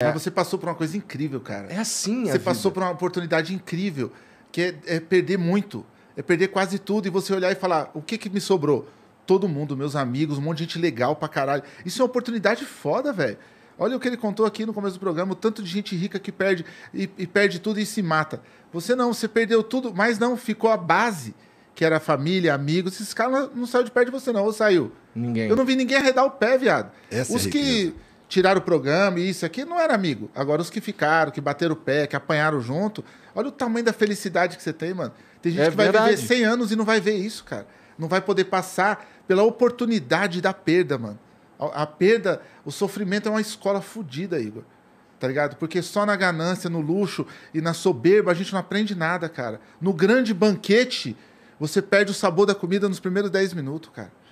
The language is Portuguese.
É. Mas você passou por uma coisa incrível, cara. É assim, Você passou vida. por uma oportunidade incrível, que é, é, perder muito. É perder quase tudo e você olhar e falar: o que, que me sobrou? Todo mundo, meus amigos, um monte de gente legal pra caralho. Isso é uma oportunidade foda, velho. Olha o que ele contou aqui no começo do programa: o tanto de gente rica que perde e, e perde tudo e se mata. Você não, você perdeu tudo, mas não, ficou a base que era família, amigos, esses caras não, não saiu de perto de você, não, ou saiu? Ninguém. Eu não vi ninguém arredar o pé, viado. Essa é Os é que. Riqueza tiraram o programa e isso aqui, não era amigo. Agora, os que ficaram, que bateram o pé, que apanharam junto, olha o tamanho da felicidade que você tem, mano. Tem gente é que vai verdade. viver 100 anos e não vai ver isso, cara. Não vai poder passar pela oportunidade da perda, mano. A, a perda, o sofrimento é uma escola fodida, Igor. Tá ligado? Porque só na ganância, no luxo e na soberba a gente não aprende nada, cara. No grande banquete, você perde o sabor da comida nos primeiros 10 minutos, cara.